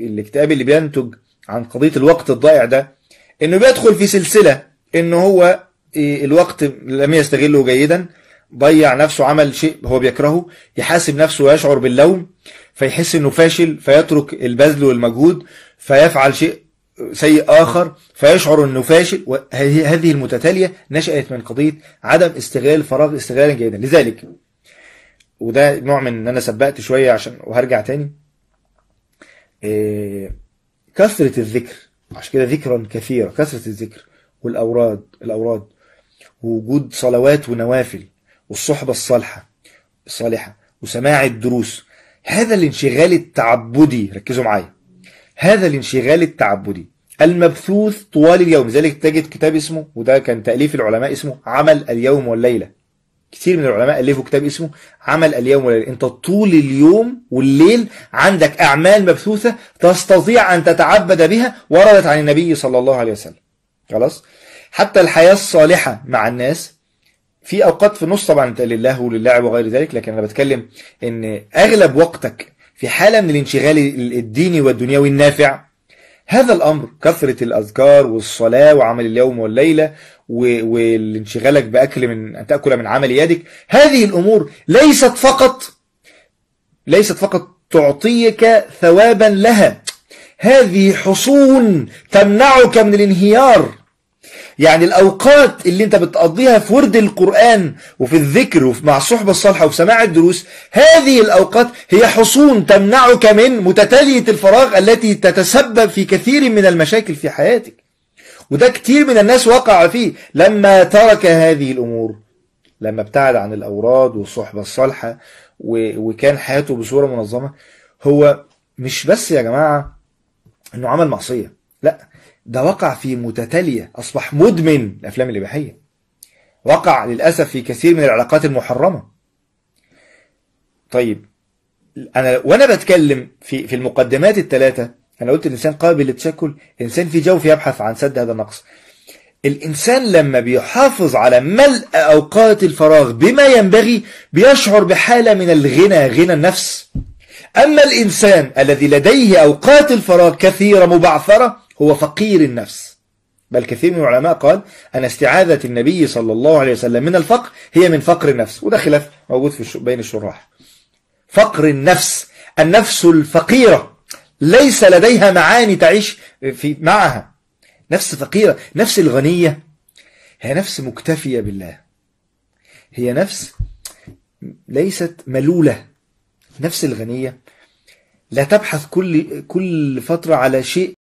الكتاب اللي بينتج عن قضية الوقت الضائع ده انه بيدخل في سلسلة انه هو إيه، الوقت لم يستغله جيدا ضيع نفسه عمل شيء هو بيكرهه يحاسب نفسه ويشعر باللوم فيحس انه فاشل فيترك البذل والمجهود فيفعل شيء سيء آخر فيشعر أنه فاشل وهذه المتتالية نشأت من قضية عدم استغلال الفراغ استغلالا جيدا لذلك وده نوع من أن أنا سبقت شوية عشان وهرجع تاني إيه، كثرة الذكر عشان كده ذكرا كثيرا كثرة الذكر والأوراد الأوراد ووجود صلوات ونوافل والصحبة الصالحة الصالحة وسماع الدروس هذا الانشغال التعبدي ركزوا معايا هذا الانشغال التعبدي المبثوث طوال اليوم لذلك تجد كتاب اسمه وده كان تأليف العلماء اسمه عمل اليوم والليلة كتير من العلماء ألفوا كتاب اسمه عمل اليوم والليل أنت طول اليوم والليل عندك أعمال مبثوثة تستطيع أن تتعبد بها وردت عن النبي صلى الله عليه وسلم خلاص حتى الحياة الصالحة مع الناس في أوقات في النص طبعا لله وللعب وغير ذلك لكن أنا بتكلم أن أغلب وقتك في حالة من الانشغال الديني والدنيوي النافع هذا الأمر كثرة الأذكار والصلاة وعمل اليوم والليلة والانشغالك بأكل من أن تأكل من عمل يدك هذه الأمور ليست فقط ليست فقط تعطيك ثوابا لها هذه حصون تمنعك من الانهيار يعني الأوقات اللي انت بتقضيها في ورد القرآن وفي الذكر ومع الصحبة الصالحة وفي سماع الدروس هذه الأوقات هي حصون تمنعك من متتالية الفراغ التي تتسبب في كثير من المشاكل في حياتك وده كتير من الناس وقع فيه لما ترك هذه الأمور لما ابتعد عن الأوراد والصحبة الصالحة وكان حياته بصورة منظمة هو مش بس يا جماعة انه عمل معصية لا ده وقع في متتالية أصبح مدمن الأفلام الإباحية وقع للأسف في كثير من العلاقات المحرمة طيب أنا وأنا بتكلم في في المقدمات الثلاثة أنا قلت الإنسان قابل للتشكل الإنسان في جوف يبحث عن سد هذا النقص الإنسان لما بيحافظ على ملء أوقات الفراغ بما ينبغي بيشعر بحالة من الغنى غنى النفس أما الإنسان الذي لديه أوقات الفراغ كثيرة مبعثرة هو فقير النفس بل كثير من العلماء قال أن استعاذة النبي صلى الله عليه وسلم من الفقر هي من فقر النفس وده خلاف موجود في بين الشراح فقر النفس النفس الفقيرة ليس لديها معاني تعيش في معها نفس فقيرة نفس الغنية هي نفس مكتفية بالله هي نفس ليست ملولة نفس الغنية لا تبحث كل كل فترة على شيء